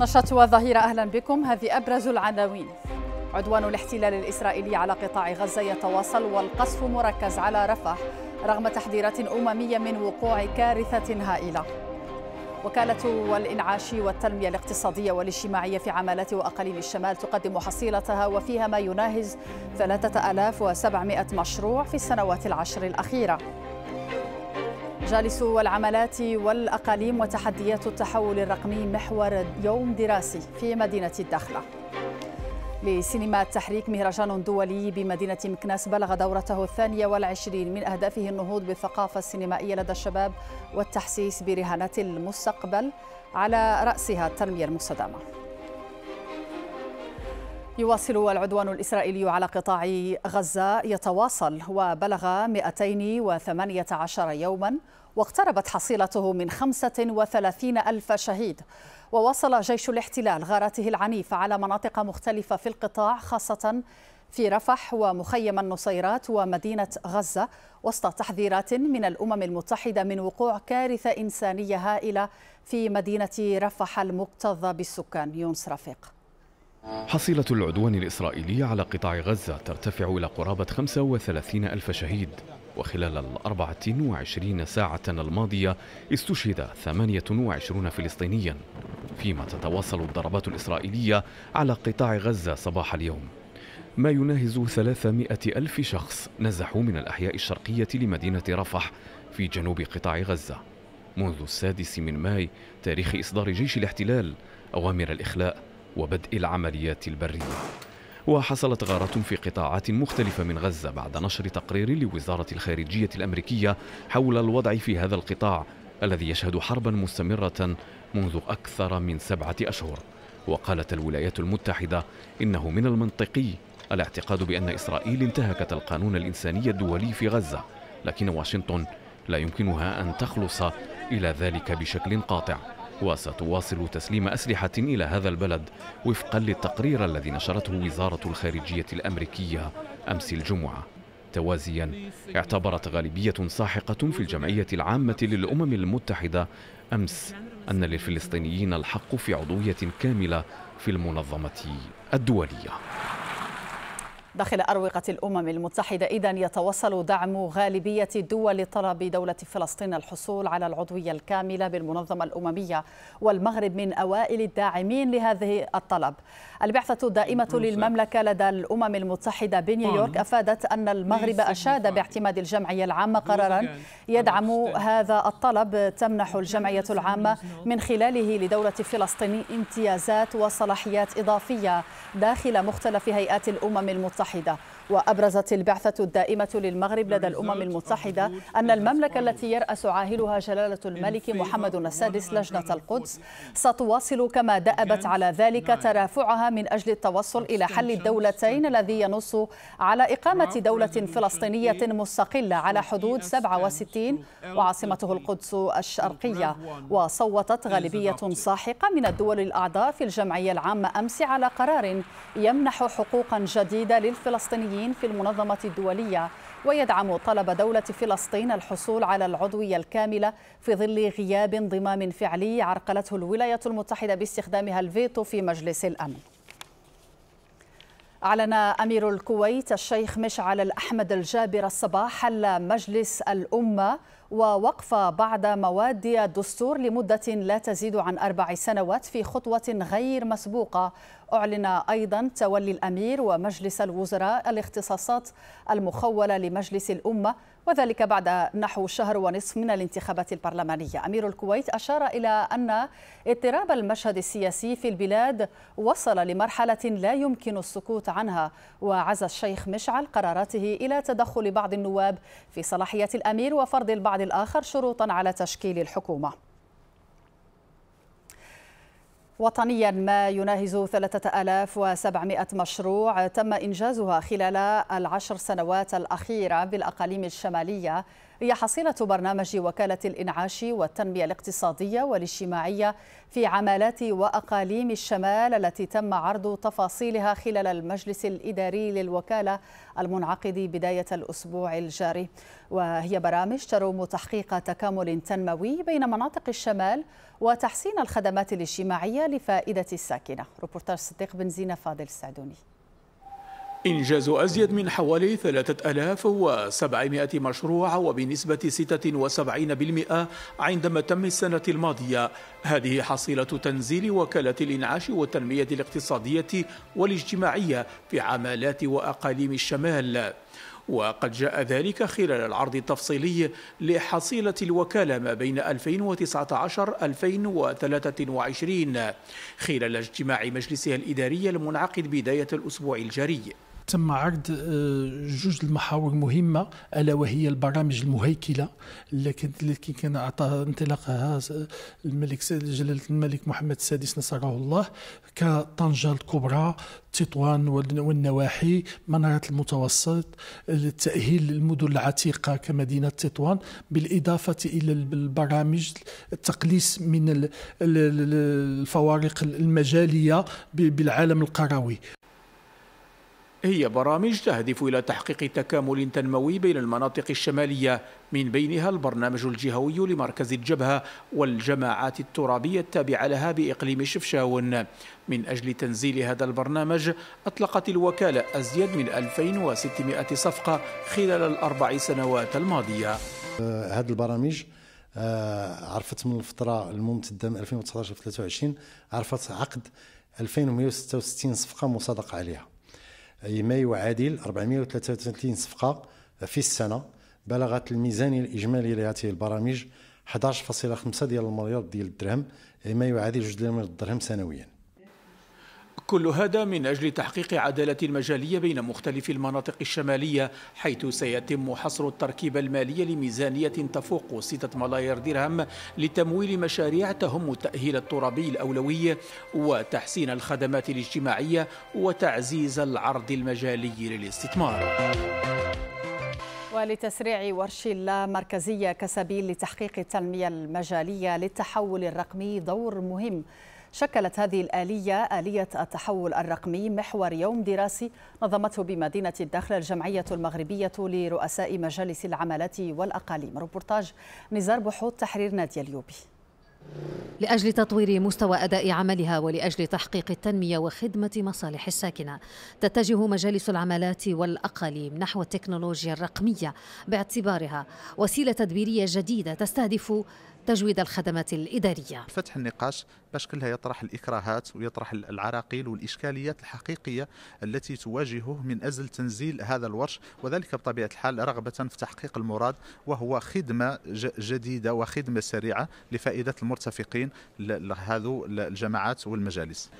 نشاط وظهيرة أهلا بكم هذه أبرز العناوين عدوان الاحتلال الإسرائيلي على قطاع غزة يتواصل والقصف مركز على رفح رغم تحذيرات أممية من وقوع كارثة هائلة وكالة الإنعاش والتنمية الاقتصادية والاجتماعية في عمالة وأقاليم الشمال تقدم حصيلتها وفيها ما يناهز 3700 مشروع في السنوات العشر الأخيرة جالس والعملات والأقاليم وتحديات التحول الرقمي محور يوم دراسي في مدينة الداخلة لسينما التحريك مهرجان دولي بمدينة مكناس بلغ دورته الثانية والعشرين من أهدافه النهوض بالثقافة السينمائية لدى الشباب والتحسيس برهانات المستقبل على رأسها التنمية المستدامة يواصل العدوان الإسرائيلي على قطاع غزة يتواصل وبلغ 218 يوما واقتربت حصيلته من 35 ألف شهيد وواصل جيش الاحتلال غاراته العنيفة على مناطق مختلفة في القطاع خاصة في رفح ومخيم النصيرات ومدينة غزة وسط تحذيرات من الأمم المتحدة من وقوع كارثة إنسانية هائلة في مدينة رفح المكتظة بالسكان يونس رفيق حصيلة العدوان الإسرائيلي على قطاع غزة ترتفع إلى قرابة 35 ألف شهيد وخلال ال 24 ساعة الماضية استشهد 28 فلسطينيا فيما تتواصل الضربات الإسرائيلية على قطاع غزة صباح اليوم ما يناهز 300 ألف شخص نزحوا من الأحياء الشرقية لمدينة رفح في جنوب قطاع غزة منذ السادس من ماي تاريخ إصدار جيش الاحتلال أوامر الإخلاء وبدء العمليات البرية وحصلت غارات في قطاعات مختلفة من غزة بعد نشر تقرير لوزارة الخارجية الأمريكية حول الوضع في هذا القطاع الذي يشهد حربا مستمرة منذ أكثر من سبعة أشهر وقالت الولايات المتحدة إنه من المنطقي الاعتقاد بأن إسرائيل انتهكت القانون الإنساني الدولي في غزة لكن واشنطن لا يمكنها أن تخلص إلى ذلك بشكل قاطع وستواصل تسليم أسلحة إلى هذا البلد وفقا للتقرير الذي نشرته وزارة الخارجية الأمريكية أمس الجمعة توازيا اعتبرت غالبية ساحقة في الجمعية العامة للأمم المتحدة أمس أن للفلسطينيين الحق في عضوية كاملة في المنظمة الدولية داخل أروقة الأمم المتحدة إذا يتوصل دعم غالبية الدول لطلب دولة فلسطين الحصول على العضوية الكاملة بالمنظمة الأممية والمغرب من أوائل الداعمين لهذه الطلب البعثة الدائمة للمملكة لدى الأمم المتحدة بنيويورك أفادت أن المغرب أشاد باعتماد الجمعية العامة قرارا يدعم هذا الطلب تمنح الجمعية العامة نعم. من خلاله لدولة فلسطين امتيازات وصلاحيات إضافية داخل مختلف هيئات الأمم المتحدة وأبرزت البعثة الدائمة للمغرب لدى الأمم المتحدة أن المملكة التي يرأس عاهلها جلالة الملك محمد السادس لجنة القدس ستواصل كما دأبت على ذلك نعم. ترافعها من أجل التوصل إلى حل الدولتين الذي ينص على إقامة دولة فلسطينية مستقلة على حدود 67 وعاصمته القدس الشرقية وصوتت غالبية ساحقة من الدول الأعضاء في الجمعية العامة أمس على قرار يمنح حقوقا جديدة للفلسطينيين في المنظمة الدولية ويدعم طلب دولة فلسطين الحصول على العضوية الكاملة في ظل غياب انضمام فعلي عرقلته الولايات المتحدة باستخدامها الفيتو في مجلس الأمن أعلن أمير الكويت الشيخ مشعل الأحمد الجابر الصباح حل مجلس الأمة ووقف بعض مواد الدستور لمدة لا تزيد عن أربع سنوات في خطوة غير مسبوقة أعلن أيضا تولي الأمير ومجلس الوزراء الاختصاصات المخولة لمجلس الأمة وذلك بعد نحو شهر ونصف من الانتخابات البرلمانية أمير الكويت أشار إلى أن اضطراب المشهد السياسي في البلاد وصل لمرحلة لا يمكن السكوت عنها وعز الشيخ مشعل قراراته إلى تدخل بعض النواب في صلاحية الأمير وفرض البعض الآخر شروطا على تشكيل الحكومة وطنيا ما يناهز 3700 مشروع تم إنجازها خلال العشر سنوات الأخيرة بالأقاليم الشمالية هي حصيلة برنامج وكالة الإنعاش والتنمية الاقتصادية والاجتماعية في عمالات وأقاليم الشمال التي تم عرض تفاصيلها خلال المجلس الإداري للوكالة المنعقد بداية الأسبوع الجاري وهي برامج تروم تحقيق تكامل تنموي بين مناطق الشمال وتحسين الخدمات الاجتماعية لفائدة الساكنة روبورتاج صديق بن زينة فاضل السعدوني إنجاز أزيد من حوالي 3700 مشروع وبنسبة 76% عندما تم السنة الماضية هذه حصيلة تنزيل وكالة الإنعاش والتنمية الاقتصادية والاجتماعية في عمالات وأقاليم الشمال وقد جاء ذلك خلال العرض التفصيلي لحصيلة الوكالة ما بين 2019-2023 خلال اجتماع مجلسها الإداري المنعقد بداية الأسبوع الجاري تم عرض آه، جوج المحاور مهمه الا وهي البرامج المهيكله التي كان اعطاها انطلاقها آه، الملك جلاله الملك محمد السادس نصره الله كطنجه الكبرى تطوان والنواحي منارة المتوسط تأهيل المدن العتيقة كمدينة تطوان بالإضافة إلى البرامج التقليص من الفوارق المجالية بالعالم القروي هي برامج تهدف إلى تحقيق تكامل تنموي بين المناطق الشمالية من بينها البرنامج الجهوي لمركز الجبهة والجماعات الترابية التابعة لها بإقليم شفشاون من أجل تنزيل هذا البرنامج أطلقت الوكالة أزيد من 2600 صفقة خلال الأربع سنوات الماضية آه، هذه البرامج آه، عرفت من الفترة الممتدة من 2019 ل 23 عرفت عقد 2166 صفقة مصادقة عليها اي ما يعادل 433 صفقة في السنة بلغت الميزانية الإجمالية لهذه البرامج 11.5 ديال المليار ديال الدرهم اي ما يعادل 2 مليار درهم سنويا كل هذا من أجل تحقيق عدالة مجالية بين مختلف المناطق الشمالية حيث سيتم حصر التركيبة المالية لميزانية تفوق 6 ملايير درهم لتمويل مشاريع تهم التأهيل الترابي الأولوي وتحسين الخدمات الاجتماعية وتعزيز العرض المجالي للاستثمار ولتسريع ورش اللامركزية كسبيل لتحقيق التنمية المجالية للتحول الرقمي دور مهم شكلت هذه الآلية آلية التحول الرقمي محور يوم دراسي نظمته بمدينة الداخل الجمعية المغربية لرؤساء مجالس العمالات والأقاليم روبورتاج نزار بحوت تحرير نادي اليوبي لأجل تطوير مستوى أداء عملها ولأجل تحقيق التنمية وخدمة مصالح الساكنة تتجه مجالس العمالات والأقاليم نحو التكنولوجيا الرقمية باعتبارها وسيلة تدبيرية جديدة تستهدف تجويد الخدمات الإدارية فتح النقاش باش كلها يطرح الإكراهات ويطرح العراقيل والإشكاليات الحقيقية التي تواجهه من أجل تنزيل هذا الورش وذلك بطبيعة الحال رغبة في تحقيق المراد وهو خدمة جديدة وخدمة سريعة لفائدة المرتفقين هذو الجماعات والمجالس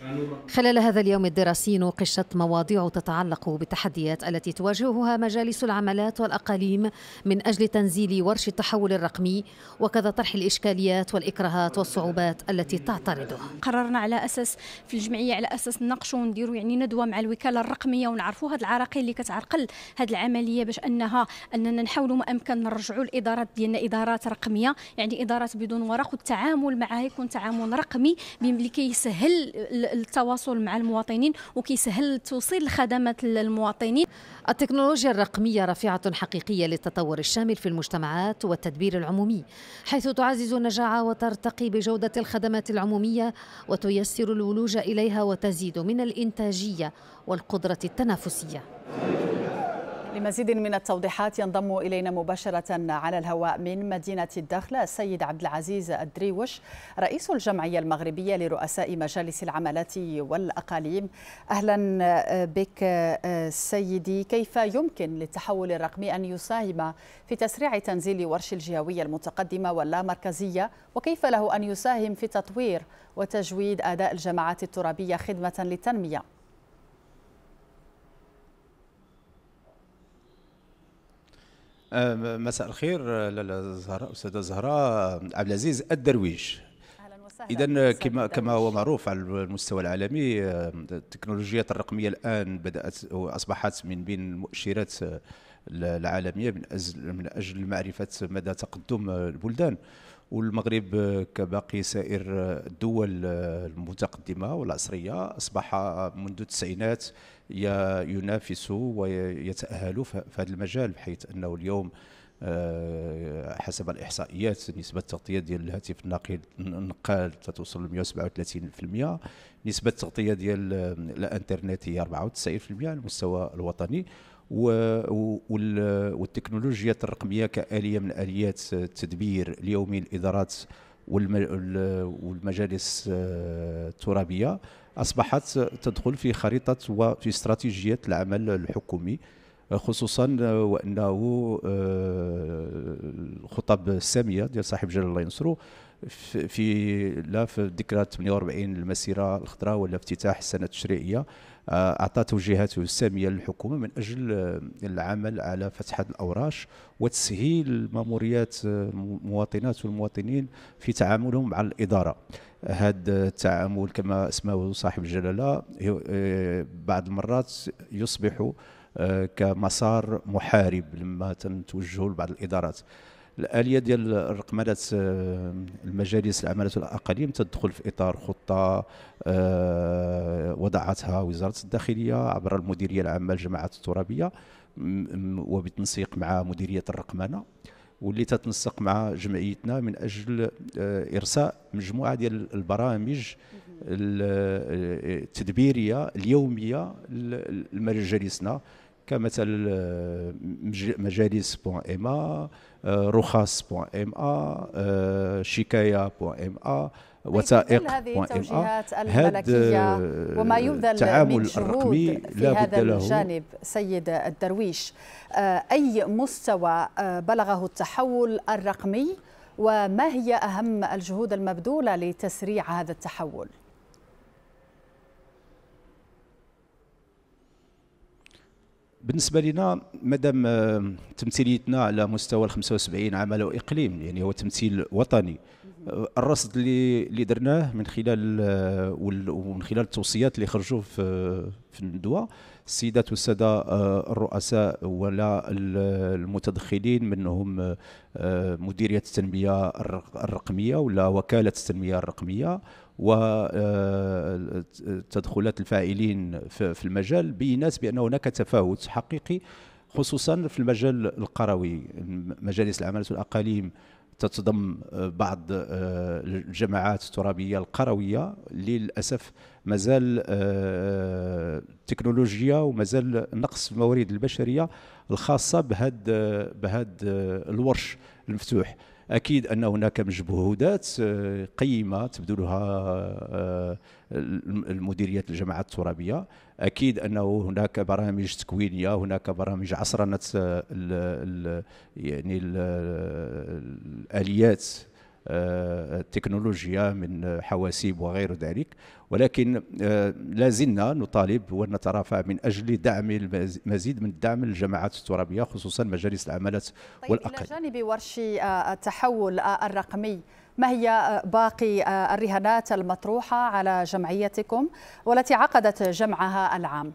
خلال هذا اليوم الدراسي نوقشت مواضيع تتعلق بالتحديات التي تواجهها مجالس العملات والأقاليم من أجل تنزيل ورش التحول الرقمي وكذا طرح الإشكاليات الإشكاليات والإكراهات والصعوبات التي تعترضها قررنا على أساس في الجمعية على أساس نناقشوا ونديروا يعني ندوة مع الوكالة الرقمية ونعرفوا هاد العراقيل اللي كتعرقل هاد العملية باش أنها أننا نحاولوا ما أمكن نرجعوا الإدارات ديالنا إدارات رقمية يعني إدارات بدون ورق والتعامل معها يكون تعامل رقمي اللي كيسهل التواصل مع المواطنين وكيسهل توصيل الخدمات للمواطنين التكنولوجيا الرقمية رافعة حقيقية للتطور الشامل في المجتمعات والتدبير العمومي حيث تعزز تعزز النجاعة وترتقي بجودة الخدمات العمومية وتيسر الولوج إليها وتزيد من الإنتاجية والقدرة التنافسية لمزيد من التوضيحات ينضم إلينا مباشرة على الهواء من مدينة الدخلة السيد عبد العزيز الدريوش رئيس الجمعية المغربية لرؤساء مجالس العمالات والأقاليم أهلا آه، بك آه، سيدي كيف يمكن للتحول الرقمي أن يساهم في تسريع تنزيل ورش الجهوية المتقدمة واللامركزية وكيف له أن يساهم في تطوير وتجويد أداء الجماعات الترابية خدمة للتنمية آه، مساء الخير آه، زهراء استاذه زهراء آه، عبد العزيز الدرويش اذا كما كما هو معروف على المستوى العالمي التكنولوجيات الرقميه الان بدات واصبحت من بين المؤشرات العالميه من اجل من اجل معرفه مدى تقدم البلدان والمغرب كباقي سائر الدول المتقدمه والعصريه اصبح منذ التسعينات ينافس ويتأهل في هذا المجال بحيث أنه اليوم آه، حسب الاحصائيات نسبه التغطيه ديال الهاتف النقل النقال تتوصل ل 137% نسبه التغطيه ديال آه، الانترنت هي 94% على المستوى الوطني والتكنولوجيا الرقميه كاليه من اليات التدبير آه، اليومي لادارات والمجالس آه، الترابيه اصبحت تدخل في خريطه وفي استراتيجيه العمل الحكومي خصوصا وانه الخطب آه، الساميه ديال صاحب جلال الله ينصرو في لا في ذكرى 48 المسيره الخضراء ولا افتتاح السنه التشريعيه آه، اعطى توجيهاته الساميه للحكومه من اجل آه، العمل على فتح هذه الاوراش وتسهيل ماموريات آه، المواطنات والمواطنين في تعاملهم مع الاداره هذا التعامل كما اسمه صاحب الجلاله بعض المرات يصبح كمسار محارب لما تتوجهه لبعض الادارات الاليه ديال الرقمنه آه، المجالس العماله والاقاليم تدخل في اطار خطه آه، وضعتها وزاره الداخليه عبر المديريه العامه للجماعات الترابيه وبتنسيق مع مديريه الرقمنه واللي تتنسق مع جمعيتنا من اجل آه، ارساء مجموعه ديال البرامج التدبيريه اليوميه لمجالسنا كمثل مجالس بوان ام ا رخص بوان ام ا شكايه بوان ام ا وثائق هذه التوجيهات الملكية وما يبذل من جهود في هذا الجانب سيد الدرويش آه، أي مستوى آه، بلغه التحول الرقمي وما هي أهم الجهود المبذولة لتسريع هذا التحول؟ بالنسبه لنا مادام آه، تمثيليتنا على مستوى ال 75 عمل واقليم يعني هو تمثيل وطني الرصد اللي اللي درناه من خلال آه، ومن خلال التوصيات اللي خرجوا في في الندوه السيدات والساده آه، الرؤساء ولا المتدخلين منهم مديريه التنميه الرقميه ولا وكاله التنميه الرقميه وتدخلات آه، الفاعلين في المجال بينات بان هناك تفاوت حقيقي خصوصا في المجال القروي مجالس العماله والاقاليم تتضم بعض آه، الجماعات الترابيه القرويه للاسف مازال التكنولوجيا آه، ومازال نقص الموارد البشريه الخاصه بهذا بهذا الورش المفتوح اكيد ان هناك مجهودات آه، قيمه تبذلها آه، المديريات الجماعات الترابيه اكيد انه هناك برامج تكوينيه هناك برامج عصرنه آه، يعني الاليات التكنولوجيا من حواسيب وغير ذلك ولكن آه، لا زلنا نطالب ونترافع من اجل دعم مزيد من الدعم للجماعات الترابيه خصوصا مجالس العمالات طيب والاقل. الى جانب ورش آه، التحول آه، الرقمي ما هي باقي الرهانات المطروحه على جمعيتكم والتي عقدت جمعها العام؟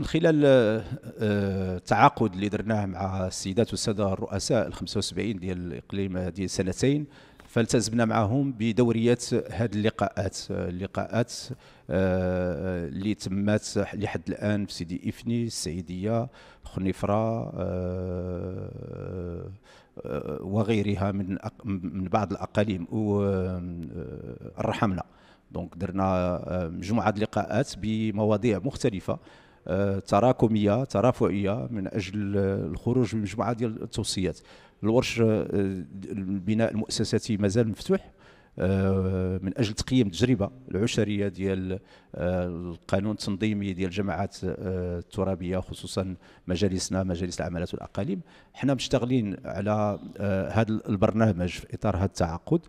من خلال التعاقد آه، آه، اللي درناه مع السيدات والساده الرؤساء ال 75 ديال الاقليم هذه آه، سنتين فالتزمنا معهم بدوريات هذه اللقاءات اللقاءات اللي تمات لحد الان في سيدي افني السعيديه خنيفره وغيرها من من بعض الاقاليم الرحمنه دونك درنا مجموعه اللقاءات بمواضيع مختلفه تراكميه ترافعيه من اجل الخروج من مجموعه ديال التوصيات الورش آه، البناء المؤسساتي مازال مفتوح آه، من اجل تقييم التجربه العشريه ديال آه، القانون التنظيمي ديال الجماعات الترابيه خصوصا مجالسنا مجالس العمالات والاقاليم حنا مشتغلين على هذا البرنامج في اطار هذا التعاقد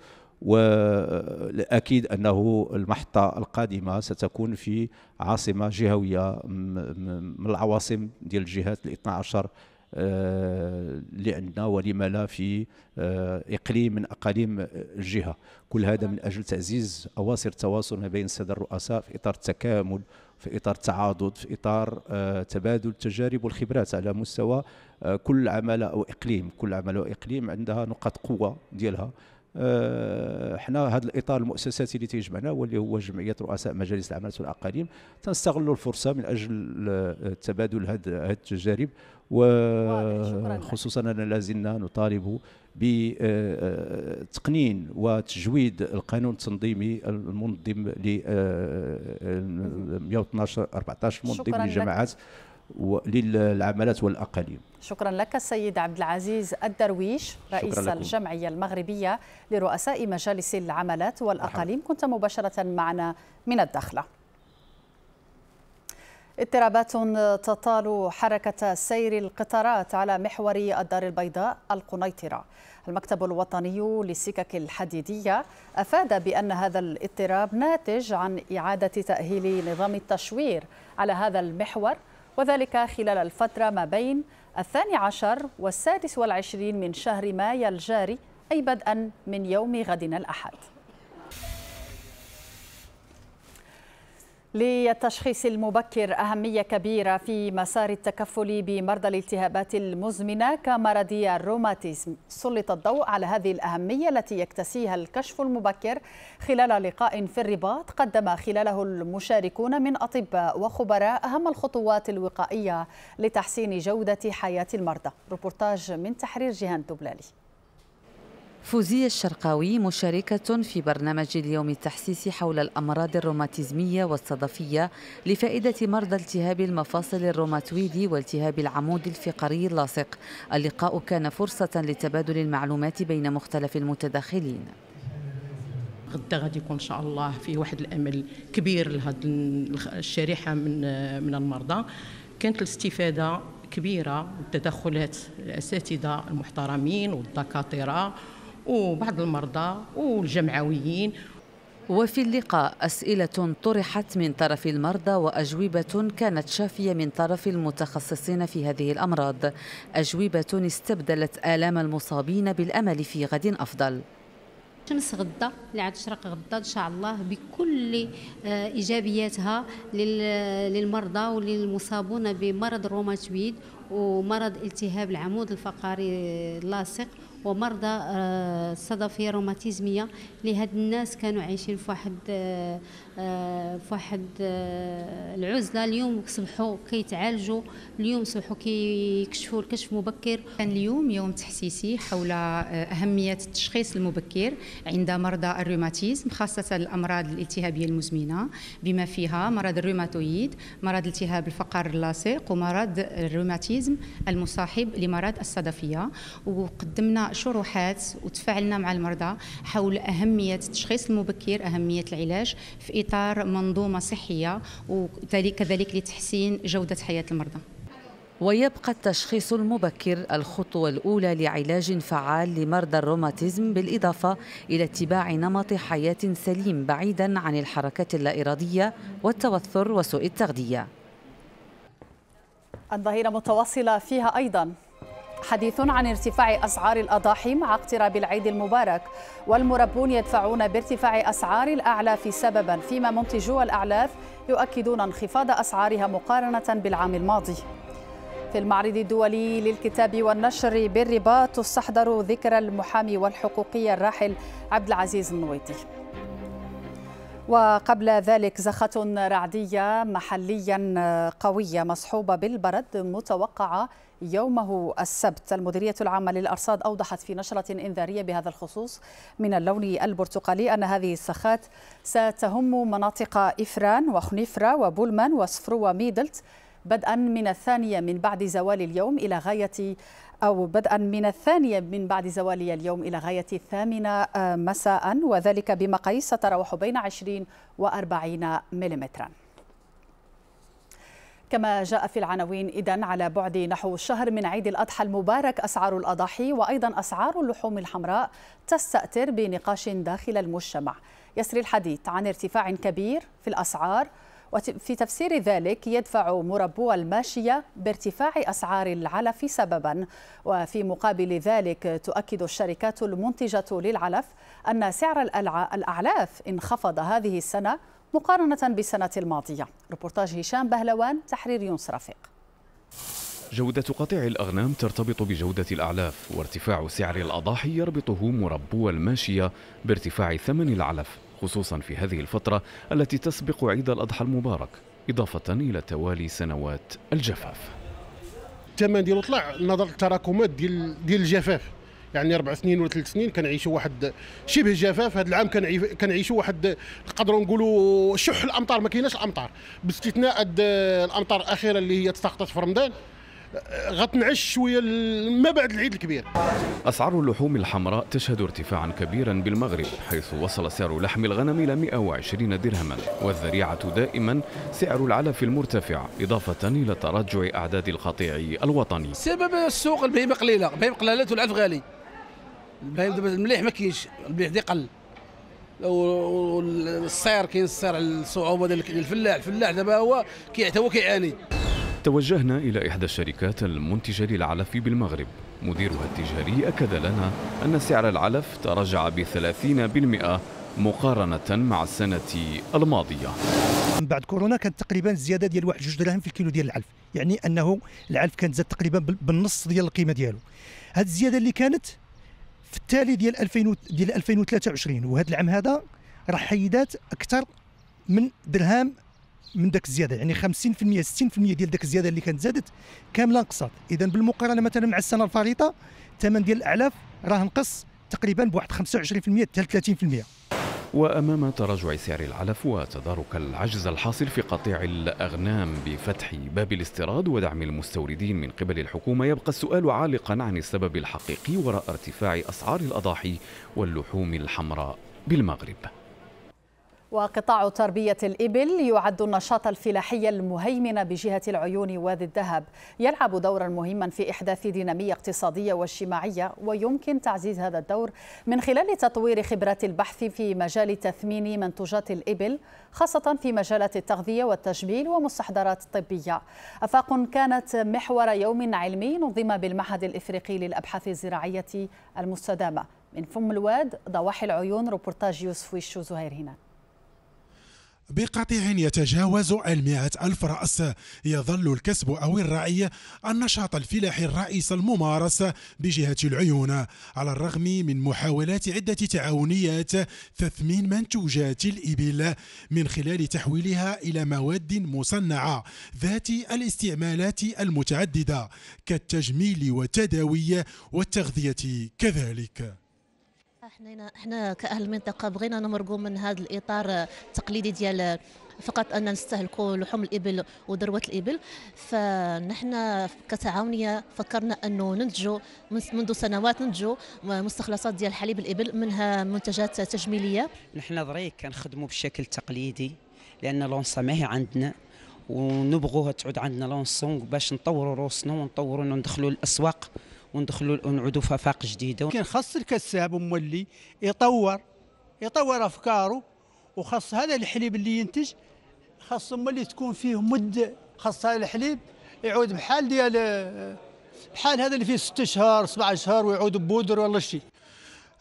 واكيد انه المحطه القادمه ستكون في عاصمه جهويه من العواصم ديال الجهات ال 12 اللي عندنا آه، ولما لا في آه، اقليم من اقاليم الجهه كل هذا من اجل تعزيز اواصر التواصل ما بين الساده الرؤساء في اطار التكامل في اطار التعاضد في اطار آه، تبادل التجارب والخبرات على مستوى كل عماله او اقليم كل عماله او اقليم عندها نقاط قوه ديالها آه، حنا هذا الاطار المؤسساتي اللي تيجمعنا واللي هو جمعيه رؤساء مجالس العمل والاقاليم تنستغلوا الفرصه من اجل تبادل هذه التجارب وخصوصا اننا لازلنا نطالب بتقنين آه، آه، وتجويد القانون التنظيمي المنظم ل 112 14 منظم لجماعات للعمالات والأقاليم شكرا لك السيد عبد العزيز الدرويش رئيس الجمعية المغربية لرؤساء مجالس العمالات والأقاليم كنت مباشرة معنا من الدخلة اضطرابات تطال حركة سير القطارات على محور الدار البيضاء القنيطرة المكتب الوطني للسكك الحديدية أفاد بأن هذا الاضطراب ناتج عن إعادة تأهيل نظام التشوير على هذا المحور وذلك خلال الفترة ما بين الثاني عشر والسادس والعشرين من شهر مايو الجاري أي بدءا من يوم غد الأحد للتشخيص المبكر أهمية كبيرة في مسار التكفل بمرضى الالتهابات المزمنة كمرضي الروماتيزم سلط الضوء على هذه الأهمية التي يكتسيها الكشف المبكر خلال لقاء في الرباط قدم خلاله المشاركون من أطباء وخبراء أهم الخطوات الوقائية لتحسين جودة حياة المرضى روبورتاج من تحرير جهان دبلالي فوزية الشرقاوي مشاركة في برنامج اليوم التحسيسي حول الأمراض الروماتيزمية والصدفية لفائدة مرضى التهاب المفاصل الروماتويدي والتهاب العمود الفقري اللاصق اللقاء كان فرصة لتبادل المعلومات بين مختلف المتداخلين غدا غادي يكون ان شاء الله في واحد الامل كبير لهاد الشريحه من من المرضى كانت الاستفاده كبيره والتدخلات الاساتذه المحترمين والدكاتره وبعض المرضى والجمعويين وفي اللقاء أسئلة طرحت من طرف المرضى وأجوبة كانت شافية من طرف المتخصصين في هذه الأمراض أجوبة استبدلت آلام المصابين بالأمل في غد أفضل شمس غدا اللي عاد تشرق غدا ان شاء الله بكل آه، ايجابياتها للمرضى وللمصابون بمرض الروماتويد ومرض التهاب العمود الفقري اللاصق ومرضى آه، صدفيه روماتيزميه اللي هاد الناس كانوا عايشين في واحد آه، آه، في واحد آه، العزله اليوم صبحوا كيتعالجوا اليوم صبحوا كيكشفوا الكشف مبكر كان اليوم يوم تحسيسي حول آه، اهميه التشخيص المبكر عند مرضى الروماتيزم خاصه الامراض الالتهابيه المزمنه بما فيها مرض الروماتويد مرض التهاب الفقر اللاصق ومرض الروماتيزم المصاحب لمرض الصدفيه وقدمنا شروحات وتفاعلنا مع المرضى حول اهميه التشخيص المبكر اهميه العلاج في إطار منظومة صحية وكذلك لتحسين جودة حياة المرضى ويبقى التشخيص المبكر الخطوة الأولى لعلاج فعال لمرضى الروماتيزم بالإضافة إلى اتباع نمط حياة سليم بعيدا عن الحركات اللا إرادية والتوتر وسوء التغذية الظهيرة متواصلة فيها أيضا حديث عن ارتفاع أسعار الأضاحي مع اقتراب العيد المبارك والمربون يدفعون بارتفاع أسعار الأعلاف سببا فيما منتجو الأعلاف يؤكدون انخفاض أسعارها مقارنة بالعام الماضي في المعرض الدولي للكتاب والنشر بالرباط تستحضر ذكرى المحامي والحقوقي الراحل عبد العزيز النويطي وقبل ذلك زخة رعدية محليا قوية مصحوبة بالبرد متوقعة يومه السبت المديرية العامة للأرصاد أوضحت في نشرة إنذارية بهذا الخصوص من اللون البرتقالي أن هذه السخات ستهم مناطق إفران وخنيفرة وبولمان وصفرو وميدلت بدءا من الثانية من بعد زوال اليوم إلى غاية أو بدءا من الثانية من بعد زوال اليوم إلى غاية الثامنة آه، مساء وذلك بمقاييس تتراوح بين 20 و40 ملم. كما جاء في العناوين إذا على بعد نحو شهر من عيد الأضحى المبارك أسعار الأضاحي وأيضا أسعار اللحوم الحمراء تستأثر بنقاش داخل المجتمع يسري الحديث عن ارتفاع كبير في الأسعار وفي تفسير ذلك يدفع مربو الماشية بارتفاع أسعار العلف سببا وفي مقابل ذلك تؤكد الشركات المنتجة للعلف أن سعر الأعلاف انخفض هذه السنة مقارنة بالسنة الماضية ربورتاج هشام بهلوان تحرير يونس رفيق جودة قطيع الأغنام ترتبط بجودة الأعلاف وارتفاع سعر الأضاحي يربطه مربو الماشية بارتفاع ثمن العلف خصوصا في هذه الفترة التي تسبق عيد الأضحى المبارك إضافة إلى توالي سنوات الجفاف الثمن ديالو طلع نظر التراكمات ديال ديال الجفاف يعني اربع سنين ولا ثلاث سنين كنعيشوا واحد شبه جفاف هذا العام كنعيشوا واحد نقدروا نقولوا شح الامطار ما كايناش الامطار باستثناء الامطار الاخيره اللي هي تساقطت في رمضان غتنعش شويه ما بعد العيد الكبير اسعار اللحوم الحمراء تشهد ارتفاعا كبيرا بالمغرب حيث وصل سعر لحم الغنم الى 120 درهما والذريعه دائما سعر العلف المرتفع اضافه الى تراجع اعداد القطيع الوطني سبب السوق البهيمه قليله بهيمه قلالات والعلف غالي البهيم دابا المليح ما كاينش المليح دي قل والسير كاين السير على الصعوبه ديال الفلاح الفلاح دابا هو حتى هو كيعاني توجهنا إلى إحدى الشركات المنتجة للعلف بالمغرب مديرها التجاري أكد لنا أن سعر العلف تراجع ب 30% مقارنة مع السنة الماضية من بعد كورونا كانت تقريبا الزياده ديال واحد جوج دراهم في الكيلو ديال العلف يعني انه العلف كان زاد تقريبا بالنص ديال القيمه ديالو هاد الزياده اللي كانت في التالي ديال 2000 ديال 2023 وهذا العام هذا راه حيدات اكثر من درهم من داك الزياده يعني 50% 60% ديال داك الزياده اللي كانت زادت كامله نقصت اذا بالمقارنه مثلا مع السنه الفريطه الثمن ديال الاعلاف راه نقص تقريبا بواحد 25% حتى 30% وأمام تراجع سعر العلف وتدارك العجز الحاصل في قطيع الأغنام بفتح باب الاستيراد ودعم المستوردين من قبل الحكومة يبقى السؤال عالقا عن السبب الحقيقي وراء ارتفاع أسعار الأضاحي واللحوم الحمراء بالمغرب وقطاع تربية الإبل يعد النشاط الفلاحي المهيمن بجهة العيون وادي الذهب يلعب دورا مهما في إحداث دينامية اقتصادية واجتماعية ويمكن تعزيز هذا الدور من خلال تطوير خبرات البحث في مجال تثمين منتوجات الإبل خاصة في مجالات التغذية والتجميل ومستحضرات طبية أفاق كانت محور يوم علمي نظم بالمعهد الإفريقي للأبحاث الزراعية المستدامة من فم الواد ضواحي العيون روبورتاج يوسف ويشو زهير هناك بقطيع يتجاوز المائة ألف رأس يظل الكسب أو الرعي النشاط الفلاحي الرئيس الممارس بجهة العيون على الرغم من محاولات عدة تعاونيات تثمين منتوجات الإبل من خلال تحويلها إلى مواد مصنعة ذات الاستعمالات المتعددة كالتجميل والتداوي والتغذية كذلك احنا احنا كاهل المنطقه بغينا نمرقوا من هذا الاطار التقليدي ديال فقط ان نستهلكوا لحوم الابل وذروه الابل فنحن كتعاونيه فكرنا انه ننتجوا منذ سنوات ننتجوا مستخلصات ديال حليب الابل منها منتجات تجميليه نحن ضريك كنخدموا بشكل تقليدي لان لونسا ما هي عندنا ونبغوها تعود عندنا لونسون باش نطوروا روسنا ونطوروا وندخلوا الاسواق وندخلوا ونعودوا في افاق جديده كان خاص الكساب مولي يطور يطور افكاره وخاص هذا الحليب اللي ينتج خاص مولي تكون فيه مد خاص هذا الحليب يعود بحال ديال بحال هذا اللي فيه ست شهور سبع شهور ويعود بودر ولا شيء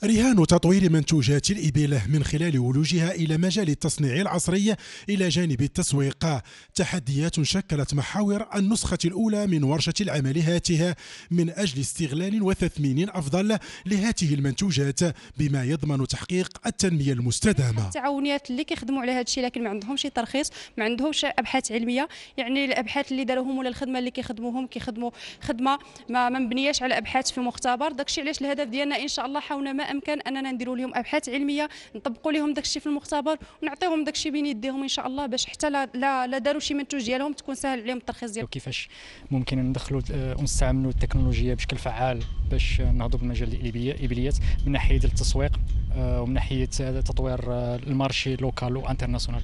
رهان تطوير منتوجات الإبل من خلال ولوجها إلى مجال التصنيع العصري إلى جانب التسويق تحديات شكلت محاور النسخة الأولى من ورشة العمل هاتها من أجل استغلال وتثمين أفضل لهذه المنتوجات بما يضمن تحقيق التنمية المستدامة التعاونيات اللي كيخدموا على هذا الشيء لكن ما عندهم شي ترخيص ما عندهمش أبحاث علمية يعني الأبحاث اللي داروهم ولا الخدمة اللي كيخدموهم كيخدموا خدمة ما مبنياش على أبحاث في مختبر داكشي علاش الهدف ديالنا إن شاء الله حاولنا ما امكن اننا نديروا لهم ابحاث علميه نطبقوا لهم داكشي في المختبر ونعطيهم داكشي بين يديهم ان شاء الله باش حتى لا لا, داروا شي منتوج ديالهم تكون سهل عليهم الترخيص ديالهم كيفاش ممكن ندخلوا آه، ونستعملوا التكنولوجيا بشكل فعال باش نهضوا بالمجال الابليات من ناحيه التسويق آه، ومن ناحيه تطوير آه، المارشي لوكال وانترناسيونال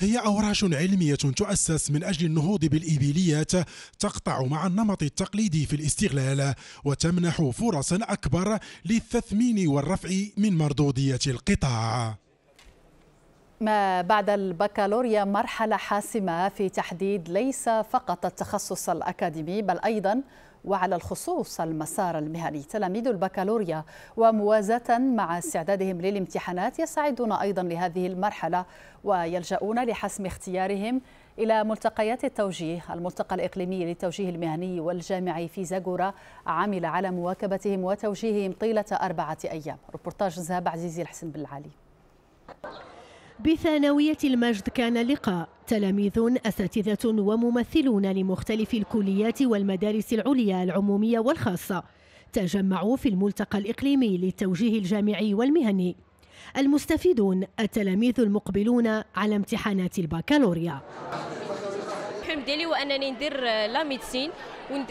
هي أوراش علمية تؤسس من أجل النهوض بالإبيليات تقطع مع النمط التقليدي في الاستغلال وتمنح فرصا أكبر للتثمين والرفع من مردودية القطاع ما بعد البكالوريا مرحلة حاسمة في تحديد ليس فقط التخصص الأكاديمي بل أيضا وعلى الخصوص المسار المهني تلاميذ البكالوريا وموازاة مع استعدادهم للامتحانات يسعدون أيضا لهذه المرحلة ويلجؤون لحسم اختيارهم إلى ملتقيات التوجيه الملتقى الإقليمي للتوجيه المهني والجامعي في زاغورا عمل على مواكبتهم وتوجيههم طيلة أربعة أيام ربورتاج زهاب عزيزي الحسن بالعالي بثانوية المجد كان لقاء تلاميذ أساتذة وممثلون لمختلف الكليات والمدارس العليا العمومية والخاصة تجمعوا في الملتقى الإقليمي للتوجيه الجامعي والمهني المستفيدون التلاميذ المقبلون على امتحانات البكالوريا الحلم ديالي هو انني ندير آه، لا ميديسين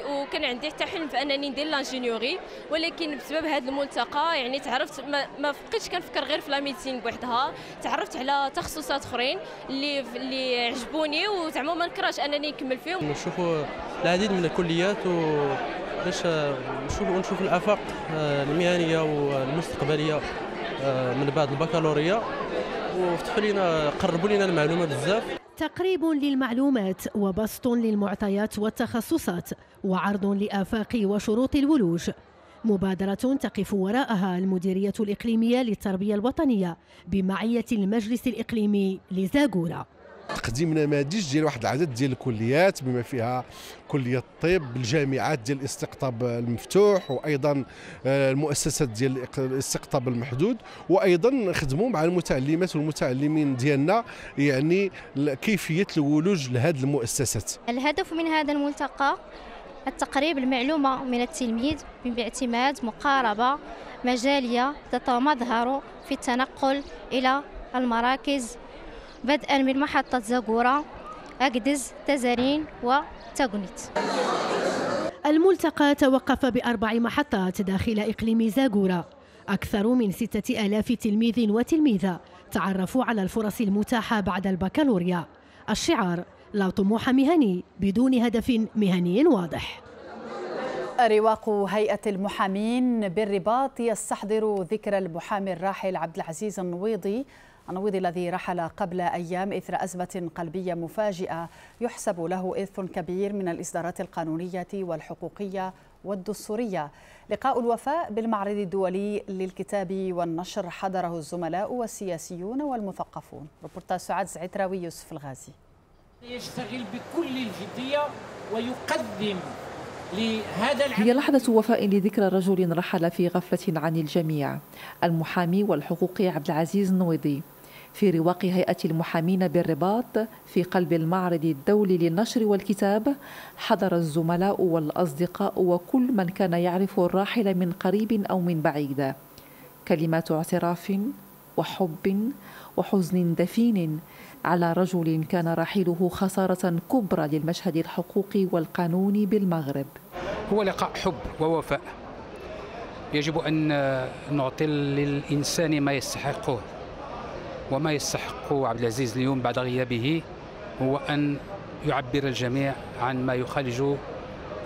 وكان عندي حتى حلم في انني ندير لانجينيوري ولكن بسبب هذا الملتقى يعني تعرفت ما, ما بقيتش كنفكر غير في لا ميديسين بوحدها تعرفت على تخصصات اخرين اللي اللي عجبوني وزعما ما نكرهش انني نكمل فيهم نشوفوا العديد من الكليات و باش آه، نشوف ونشوف الافاق آه، المهنيه والمستقبليه من بعد البكالوريا وفتحوا لينا قربوا لينا المعلومه بزاف تقريب للمعلومات وبسط للمعطيات والتخصصات وعرض لآفاق وشروط الولوج مبادرة تقف وراءها المديرية الإقليمية للتربية الوطنية بمعية المجلس الإقليمي لزاغورة تقديم نماذج ديال واحد العدد ديال الكليات بما فيها كليه الطب الجامعات ديال الاستقطاب المفتوح وايضا آه، المؤسسات ديال الاستقطاب المحدود وايضا خدموا مع المتعلمات والمتعلمين ديالنا يعني كيفيه الولوج لهذه المؤسسات الهدف من هذا الملتقى التقريب المعلومة من التلميذ باعتماد مقاربة مجالية تتمظهر في التنقل إلى المراكز بدءا من محطة زاكورا أكدز تزارين وتاغونيت الملتقى توقف بأربع محطات داخل إقليم زاكورا أكثر من ستة ألاف تلميذ وتلميذة تعرفوا على الفرص المتاحة بعد البكالوريا الشعار لا طموح مهني بدون هدف مهني واضح رواق هيئة المحامين بالرباط يستحضر ذكرى المحامي الراحل عبد العزيز النويضي النويضي الذي رحل قبل أيام إثر أزمة قلبية مفاجئة يحسب له إرث كبير من الإصدارات القانونية والحقوقية والدستورية لقاء الوفاء بالمعرض الدولي للكتاب والنشر حضره الزملاء والسياسيون والمثقفون ربورتا سعاد زعتراوي يوسف الغازي يشتغل بكل الجدية ويقدم لهذا هي لحظة وفاء لذكرى رجل رحل في غفلة عن الجميع المحامي والحقوقي عبد العزيز النويضي في رواق هيئة المحامين بالرباط في قلب المعرض الدولي للنشر والكتاب حضر الزملاء والأصدقاء وكل من كان يعرف الراحل من قريب أو من بعيد كلمات اعتراف وحب وحزن دفين على رجل كان رحيله خسارة كبرى للمشهد الحقوقي والقانوني بالمغرب هو لقاء حب ووفاء يجب أن نعطي للإنسان ما يستحقه وما يستحقه عبد العزيز اليوم بعد غيابه هو أن يعبر الجميع عن ما يخالج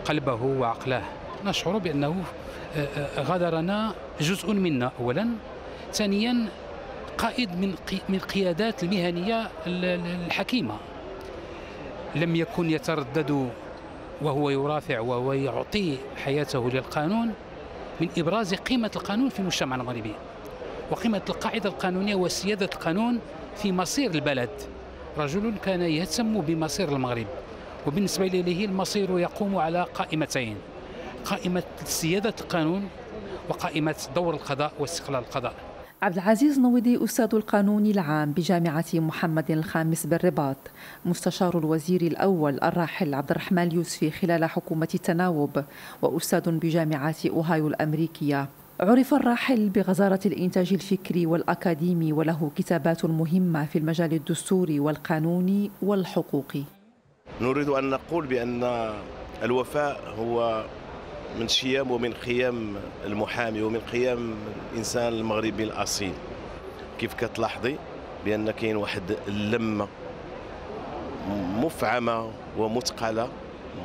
قلبه وعقله نشعر بأنه آه، آه، غادرنا جزء منا أولا ثانيا قائد من من القيادات المهنية الحكيمة لم يكن يتردد وهو يرافع وهو يعطي حياته للقانون من إبراز قيمة القانون في المجتمع المغربي وقيمة القاعدة القانونية وسيادة القانون في مصير البلد رجل كان يهتم بمصير المغرب وبالنسبة إليه المصير يقوم على قائمتين قائمة سيادة القانون وقائمة دور القضاء واستقلال القضاء عبد العزيز نويدي أستاذ القانون العام بجامعة محمد الخامس بالرباط مستشار الوزير الأول الراحل عبد الرحمن اليوسفي خلال حكومة التناوب وأستاذ بجامعة أوهايو الأمريكية عرف الراحل بغزارة الإنتاج الفكري والأكاديمي وله كتابات مهمة في المجال الدستوري والقانوني والحقوقي نريد أن نقول بأن الوفاء هو من شيم ومن قيم المحامي ومن قيم الإنسان المغربي الأصيل كيف كتلاحظي بأن كاين واحد اللمة مفعمة ومثقلة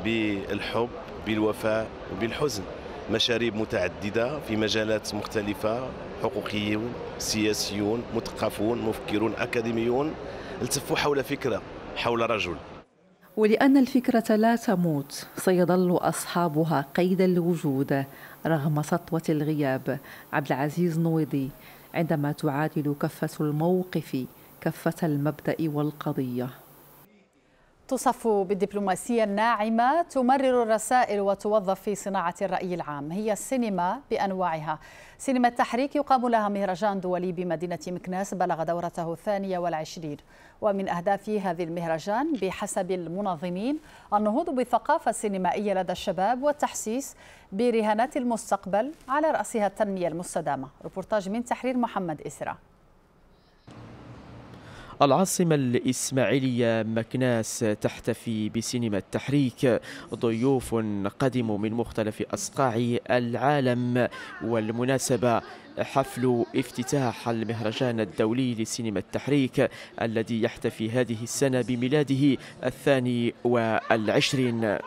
بالحب بالوفاء وبالحزن مشاريب متعددة في مجالات مختلفة حقوقيون سياسيون مثقفون مفكرون أكاديميون التفوا حول فكرة حول رجل ولأن الفكرة لا تموت سيظل أصحابها قيد الوجود رغم سطوة الغياب عبد العزيز نويضي عندما تعادل كفة الموقف كفة المبدأ والقضية تصف بالدبلوماسية الناعمة تمرر الرسائل وتوظف في صناعة الرأي العام هي السينما بأنواعها سينما التحريك يقام لها مهرجان دولي بمدينة مكناس بلغ دورته الثانية والعشرين ومن أهداف هذه المهرجان بحسب المنظمين النهوض بالثقافة السينمائية لدى الشباب والتحسيس برهانات المستقبل على رأسها التنمية المستدامة ربورتاج من تحرير محمد إسرائيل العاصمة الإسماعيلية مكناس تحتفي بسينما التحريك ضيوف قدموا من مختلف أصقاع العالم والمناسبة حفل افتتاح المهرجان الدولي لسينما التحريك الذي يحتفي هذه السنة بميلاده الثاني والعشرين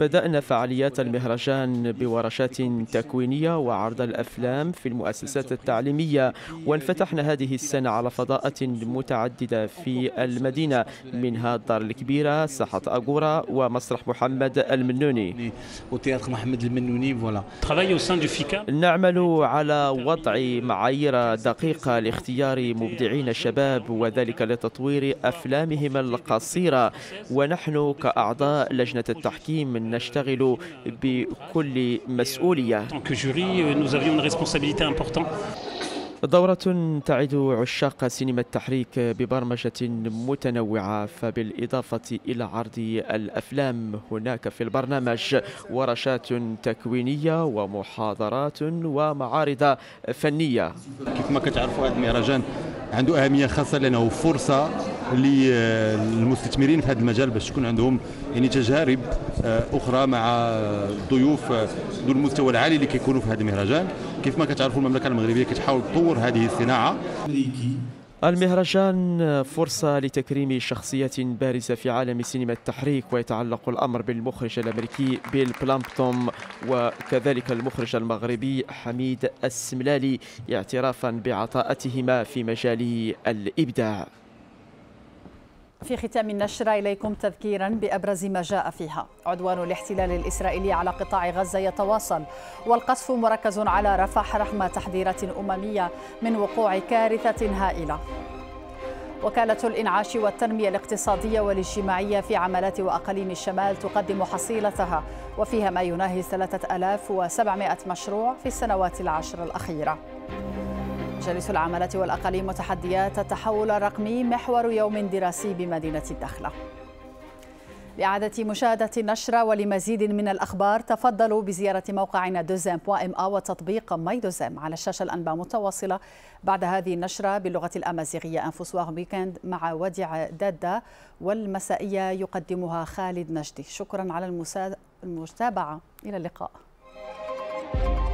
بدأنا فعاليات المهرجان بورشات تكوينية وعرض الأفلام في المؤسسات التعليمية وانفتحنا هذه السنة على فضاءات متعددة في المدينة منها الدار الكبيرة ساحة أغورا ومسرح محمد المنوني نعمل على وضع معايير دقيقة لاختيار مبدعين الشباب وذلك لتطوير أفلامهم القصيرة ونحن ك وأعضاء لجنة التحكيم نشتغل بكل مسؤولية euh, دورة تعد عشاق سينما التحريك ببرمجة متنوعة فبالإضافة إلى عرض الأفلام هناك في البرنامج ورشات تكوينية ومحاضرات ومعارض فنية كيف ما كتعرفوا هذا المهرجان عنده أهمية خاصة لأنه فرصة للمستثمرين آه، في هذا المجال باش تكون عندهم يعني تجارب آه، اخرى مع ضيوف آه، ذو المستوى العالي اللي كيكونوا في هذا المهرجان كيف ما كتعرفوا المملكه المغربيه كتحاول تطور هذه الصناعه المهرجان فرصة لتكريم شخصيات بارزة في عالم سينما التحريك ويتعلق الأمر بالمخرج الأمريكي بيل بلامبتوم وكذلك المخرج المغربي حميد السملالي اعترافا بعطاءتهما في مجال الإبداع في ختام النشرة إليكم تذكيرا بأبرز ما جاء فيها عدوان الاحتلال الإسرائيلي على قطاع غزة يتواصل والقصف مركز على رفح رغم تحذيرات أممية من وقوع كارثة هائلة وكالة الإنعاش والتنمية الاقتصادية والاجتماعية في عملات وأقاليم الشمال تقدم حصيلتها وفيها ما يناهي 3700 مشروع في السنوات العشر الأخيرة مجالس العمالة والأقاليم وتحديات التحول الرقمي محور يوم دراسي بمدينة الدخلة لإعادة مشاهدة النشرة ولمزيد من الأخبار تفضلوا بزيارة موقعنا دوزام ام آ وتطبيق ماي دوزام على الشاشة الأنباء متواصلة بعد هذه النشرة باللغة الأمازيغية أنفسواغ ويكند مع وديع دادة والمسائية يقدمها خالد نجدي شكرا على المتابعة إلى اللقاء